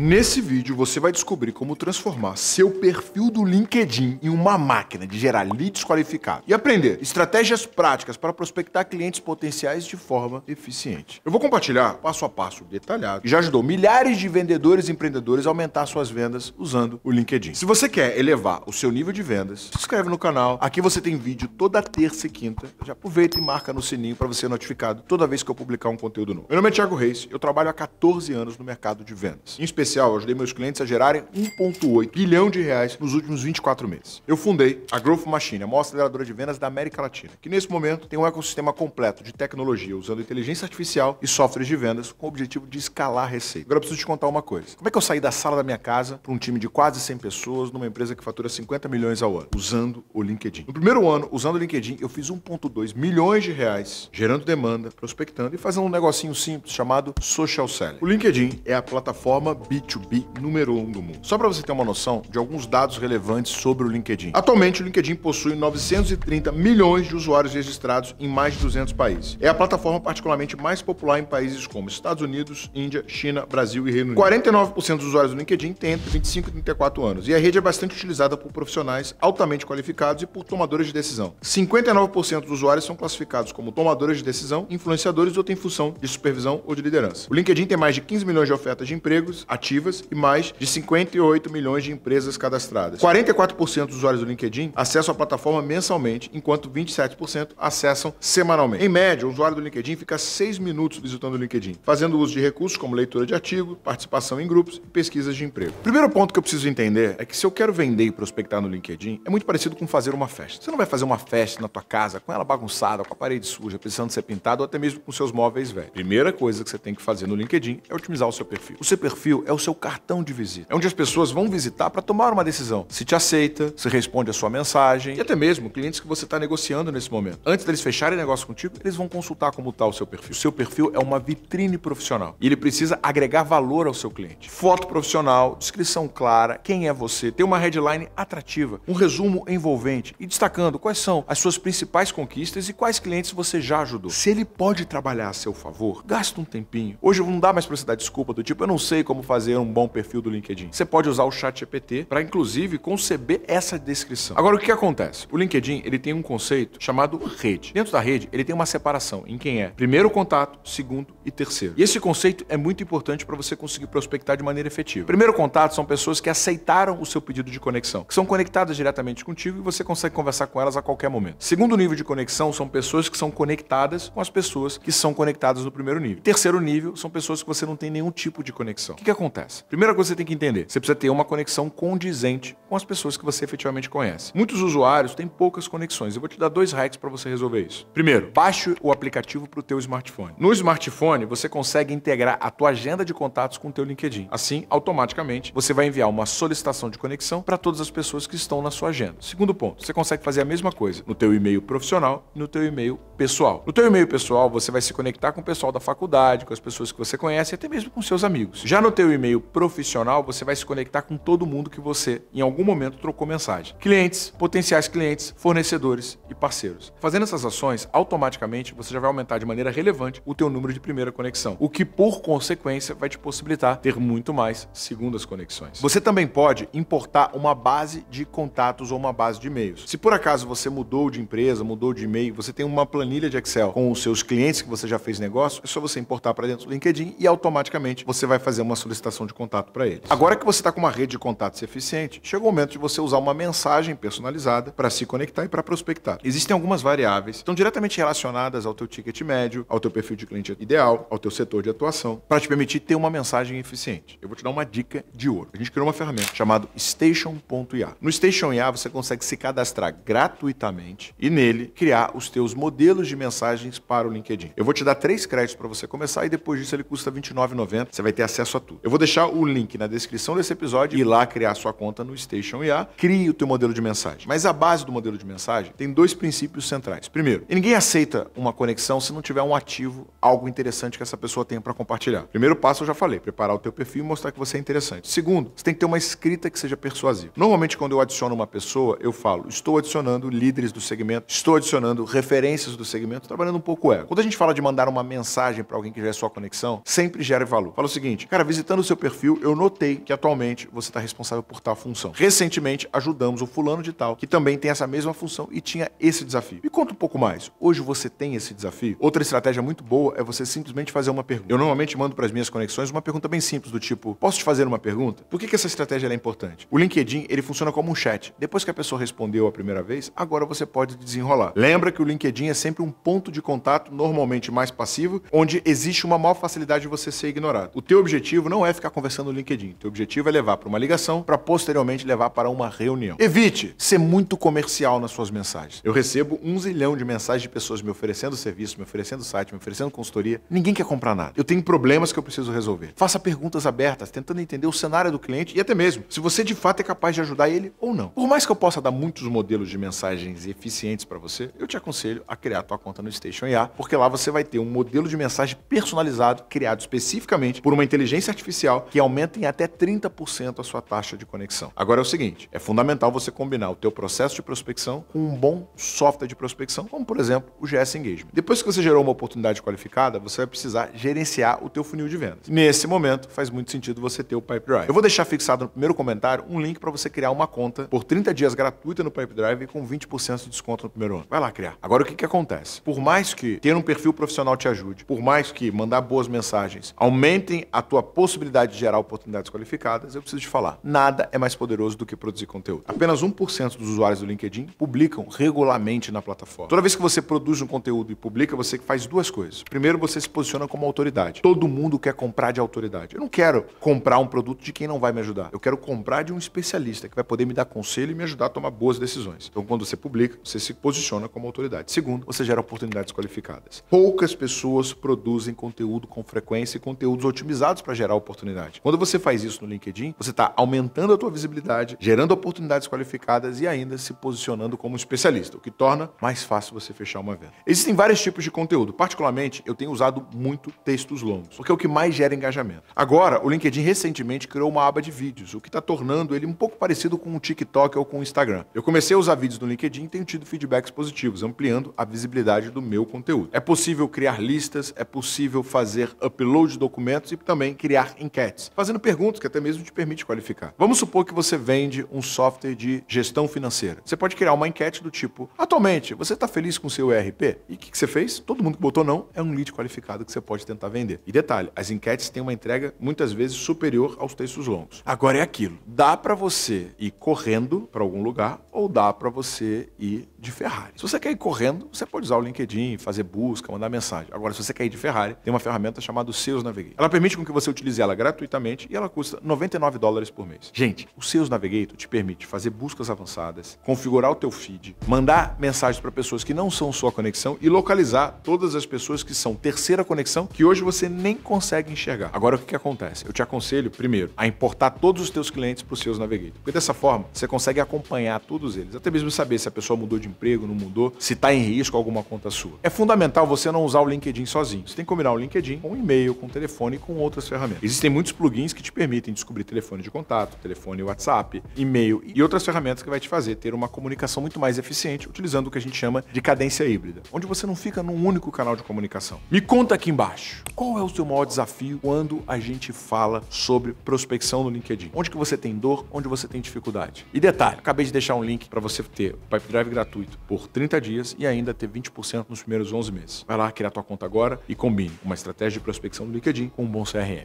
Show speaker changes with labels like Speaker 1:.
Speaker 1: Nesse vídeo você vai descobrir como transformar seu perfil do LinkedIn em uma máquina de gerar leads qualificados e aprender estratégias práticas para prospectar clientes potenciais de forma eficiente. Eu vou compartilhar passo a passo detalhado que já ajudou milhares de vendedores e empreendedores a aumentar suas vendas usando o LinkedIn. Se você quer elevar o seu nível de vendas, se inscreve no canal. Aqui você tem vídeo toda terça e quinta. Já aproveita e marca no sininho para você ser notificado toda vez que eu publicar um conteúdo novo. Meu nome é Thiago Reis, eu trabalho há 14 anos no mercado de vendas. Em especial, eu ajudei meus clientes a gerarem 1,8 bilhão de reais nos últimos 24 meses. Eu fundei a Growth Machine, a maior aceleradora de vendas da América Latina, que nesse momento tem um ecossistema completo de tecnologia usando inteligência artificial e softwares de vendas com o objetivo de escalar a receita. Agora eu preciso te contar uma coisa. Como é que eu saí da sala da minha casa para um time de quase 100 pessoas numa empresa que fatura 50 milhões ao ano? Usando o LinkedIn. No primeiro ano, usando o LinkedIn, eu fiz 1,2 milhões de reais gerando demanda, prospectando e fazendo um negocinho simples chamado social selling. O LinkedIn é a plataforma B2B número 1 um do mundo. Só para você ter uma noção de alguns dados relevantes sobre o LinkedIn. Atualmente, o LinkedIn possui 930 milhões de usuários registrados em mais de 200 países. É a plataforma particularmente mais popular em países como Estados Unidos, Índia, China, Brasil e Reino Unido. 49% dos usuários do LinkedIn têm entre 25 e 34 anos e a rede é bastante utilizada por profissionais altamente qualificados e por tomadores de decisão. 59% dos usuários são classificados como tomadores de decisão, influenciadores ou têm função de supervisão ou de liderança. O LinkedIn tem mais de 15 milhões de ofertas de empregos ativas e mais de 58 milhões de empresas cadastradas. 44% dos usuários do LinkedIn acessam a plataforma mensalmente, enquanto 27% acessam semanalmente. Em média, o usuário do LinkedIn fica seis minutos visitando o LinkedIn, fazendo uso de recursos como leitura de artigo, participação em grupos e pesquisas de emprego. Primeiro ponto que eu preciso entender é que se eu quero vender e prospectar no LinkedIn, é muito parecido com fazer uma festa. Você não vai fazer uma festa na tua casa com ela bagunçada, com a parede suja, precisando ser pintada ou até mesmo com seus móveis velhos. Primeira coisa que você tem que fazer no LinkedIn é otimizar o seu perfil. O seu perfil é é o seu cartão de visita. É onde as pessoas vão visitar para tomar uma decisão. Se te aceita, se responde a sua mensagem e até mesmo clientes que você está negociando nesse momento. Antes deles fecharem negócio contigo, eles vão consultar como está o seu perfil. O seu perfil é uma vitrine profissional e ele precisa agregar valor ao seu cliente. Foto profissional, descrição clara, quem é você, ter uma headline atrativa, um resumo envolvente e destacando quais são as suas principais conquistas e quais clientes você já ajudou. Se ele pode trabalhar a seu favor, gasta um tempinho. Hoje não dá mais para você dar desculpa do tipo, eu não sei como fazer fazer um bom perfil do LinkedIn? Você pode usar o chat GPT para, inclusive, conceber essa descrição. Agora, o que acontece? O LinkedIn ele tem um conceito chamado rede. Dentro da rede, ele tem uma separação em quem é primeiro contato, segundo e terceiro. E esse conceito é muito importante para você conseguir prospectar de maneira efetiva. Primeiro contato são pessoas que aceitaram o seu pedido de conexão, que são conectadas diretamente contigo e você consegue conversar com elas a qualquer momento. Segundo nível de conexão são pessoas que são conectadas com as pessoas que são conectadas no primeiro nível. Terceiro nível são pessoas que você não tem nenhum tipo de conexão. O que, que acontece? acontece? Primeira coisa que você tem que entender, você precisa ter uma conexão condizente com as pessoas que você efetivamente conhece. Muitos usuários têm poucas conexões. Eu vou te dar dois hacks para você resolver isso. Primeiro, baixe o aplicativo para o teu smartphone. No smartphone, você consegue integrar a tua agenda de contatos com o teu LinkedIn. Assim, automaticamente, você vai enviar uma solicitação de conexão para todas as pessoas que estão na sua agenda. Segundo ponto, você consegue fazer a mesma coisa no teu e-mail profissional e no teu e-mail pessoal. No teu e-mail pessoal, você vai se conectar com o pessoal da faculdade, com as pessoas que você conhece e até mesmo com seus amigos. Já no teu e e-mail profissional, você vai se conectar com todo mundo que você, em algum momento, trocou mensagem. Clientes, potenciais clientes, fornecedores e parceiros. Fazendo essas ações, automaticamente você já vai aumentar de maneira relevante o teu número de primeira conexão, o que, por consequência, vai te possibilitar ter muito mais segundas conexões. Você também pode importar uma base de contatos ou uma base de e-mails. Se por acaso você mudou de empresa, mudou de e-mail, você tem uma planilha de Excel com os seus clientes que você já fez negócio, é só você importar para dentro do LinkedIn e automaticamente você vai fazer uma solicitação estação de contato para eles. Agora que você está com uma rede de contatos eficiente, chegou o momento de você usar uma mensagem personalizada para se conectar e para prospectar. Existem algumas variáveis que estão diretamente relacionadas ao teu ticket médio, ao teu perfil de cliente ideal, ao teu setor de atuação, para te permitir ter uma mensagem eficiente. Eu vou te dar uma dica de ouro. A gente criou uma ferramenta chamada Station.ia. No Station.ia você consegue se cadastrar gratuitamente e nele criar os teus modelos de mensagens para o LinkedIn. Eu vou te dar três créditos para você começar e depois disso ele custa R$29,90. Você vai ter acesso a tudo. Eu vou deixar o link na descrição desse episódio e lá criar sua conta no Station IA. Crie o teu modelo de mensagem. Mas a base do modelo de mensagem tem dois princípios centrais. Primeiro, ninguém aceita uma conexão se não tiver um ativo, algo interessante que essa pessoa tenha para compartilhar. Primeiro passo eu já falei, preparar o teu perfil e mostrar que você é interessante. Segundo, você tem que ter uma escrita que seja persuasiva. Normalmente quando eu adiciono uma pessoa, eu falo, estou adicionando líderes do segmento, estou adicionando referências do segmento, trabalhando um pouco ego. Quando a gente fala de mandar uma mensagem para alguém que já é sua conexão, sempre gera valor. Fala o seguinte, cara, visitando seu perfil, eu notei que atualmente você está responsável por tal função. Recentemente, ajudamos o fulano de tal, que também tem essa mesma função e tinha esse desafio. Me conta um pouco mais. Hoje você tem esse desafio? Outra estratégia muito boa é você simplesmente fazer uma pergunta. Eu normalmente mando para as minhas conexões uma pergunta bem simples, do tipo, posso te fazer uma pergunta? Por que, que essa estratégia é importante? O LinkedIn, ele funciona como um chat. Depois que a pessoa respondeu a primeira vez, agora você pode desenrolar. Lembra que o LinkedIn é sempre um ponto de contato, normalmente mais passivo, onde existe uma maior facilidade de você ser ignorado. O teu objetivo não é vai ficar conversando no LinkedIn. Teu objetivo é levar para uma ligação para posteriormente levar para uma reunião. Evite ser muito comercial nas suas mensagens. Eu recebo um zilhão de mensagens de pessoas me oferecendo serviço, me oferecendo site, me oferecendo consultoria. Ninguém quer comprar nada. Eu tenho problemas que eu preciso resolver. Faça perguntas abertas, tentando entender o cenário do cliente e até mesmo se você de fato é capaz de ajudar ele ou não. Por mais que eu possa dar muitos modelos de mensagens eficientes para você, eu te aconselho a criar a tua conta no Station IA, porque lá você vai ter um modelo de mensagem personalizado criado especificamente por uma inteligência artificial comercial que aumenta em até 30% a sua taxa de conexão. Agora é o seguinte, é fundamental você combinar o teu processo de prospecção com um bom software de prospecção, como por exemplo o GS Engagement. Depois que você gerou uma oportunidade qualificada, você vai precisar gerenciar o teu funil de vendas. Nesse momento, faz muito sentido você ter o Pipe Drive. Eu vou deixar fixado no primeiro comentário um link para você criar uma conta por 30 dias gratuita no Pipe Drive com 20% de desconto no primeiro ano. Vai lá criar. Agora o que, que acontece? Por mais que ter um perfil profissional te ajude, por mais que mandar boas mensagens aumentem a tua possibilidade possibilidade de gerar oportunidades qualificadas, eu preciso te falar, nada é mais poderoso do que produzir conteúdo. Apenas 1% dos usuários do LinkedIn publicam regularmente na plataforma. Toda vez que você produz um conteúdo e publica, você faz duas coisas. Primeiro, você se posiciona como autoridade. Todo mundo quer comprar de autoridade. Eu não quero comprar um produto de quem não vai me ajudar. Eu quero comprar de um especialista que vai poder me dar conselho e me ajudar a tomar boas decisões. Então, quando você publica, você se posiciona como autoridade. Segundo, você gera oportunidades qualificadas. Poucas pessoas produzem conteúdo com frequência e conteúdos otimizados para gerar oportunidades oportunidade. Quando você faz isso no LinkedIn, você está aumentando a tua visibilidade, gerando oportunidades qualificadas e ainda se posicionando como especialista, o que torna mais fácil você fechar uma venda. Existem vários tipos de conteúdo. Particularmente, eu tenho usado muito textos longos, porque é o que mais gera engajamento. Agora, o LinkedIn recentemente criou uma aba de vídeos, o que está tornando ele um pouco parecido com o TikTok ou com o Instagram. Eu comecei a usar vídeos no LinkedIn e tenho tido feedbacks positivos, ampliando a visibilidade do meu conteúdo. É possível criar listas, é possível fazer upload de documentos e também criar enquetes, fazendo perguntas que até mesmo te permite qualificar. Vamos supor que você vende um software de gestão financeira. Você pode criar uma enquete do tipo: atualmente, você está feliz com o seu ERP? E o que, que, você fez? Todo mundo que botou não é um lead qualificado que você pode tentar vender. E detalhe: as enquetes têm uma entrega muitas vezes superior aos textos longos. Agora é aquilo: dá para você ir correndo para algum lugar ou dá para você ir de Ferrari. Se você quer ir correndo, você pode usar o LinkedIn, fazer busca, mandar mensagem. Agora, se você quer ir de Ferrari, tem uma ferramenta chamada Seus Navigator. Ela permite com que você utilize ela gratuitamente e ela custa 99 dólares por mês. Gente, o Seus Navigator te permite fazer buscas avançadas, configurar o teu feed, mandar mensagens para pessoas que não são sua conexão e localizar todas as pessoas que são terceira conexão que hoje você nem consegue enxergar. Agora, o que, que acontece? Eu te aconselho, primeiro, a importar todos os teus clientes para o Seus Navigator, porque dessa forma você consegue acompanhar todos eles, até mesmo saber se a pessoa mudou de emprego, não mudou, se está em risco alguma conta sua. É fundamental você não usar o LinkedIn sozinho. Você tem que combinar o LinkedIn com e-mail, com telefone e com outras ferramentas. Existem muitos plugins que te permitem descobrir telefone de contato, telefone WhatsApp, e-mail e outras ferramentas que vai te fazer ter uma comunicação muito mais eficiente utilizando o que a gente chama de cadência híbrida, onde você não fica num único canal de comunicação. Me conta aqui embaixo, qual é o seu maior desafio quando a gente fala sobre prospecção no LinkedIn? Onde que você tem dor, onde você tem dificuldade? E detalhe, acabei de deixar um link para você ter o Pipe Drive gratuito gratuito por 30 dias e ainda ter 20% nos primeiros 11 meses. Vai lá criar tua conta agora e combine uma estratégia de prospecção do LinkedIn com um bom CRM.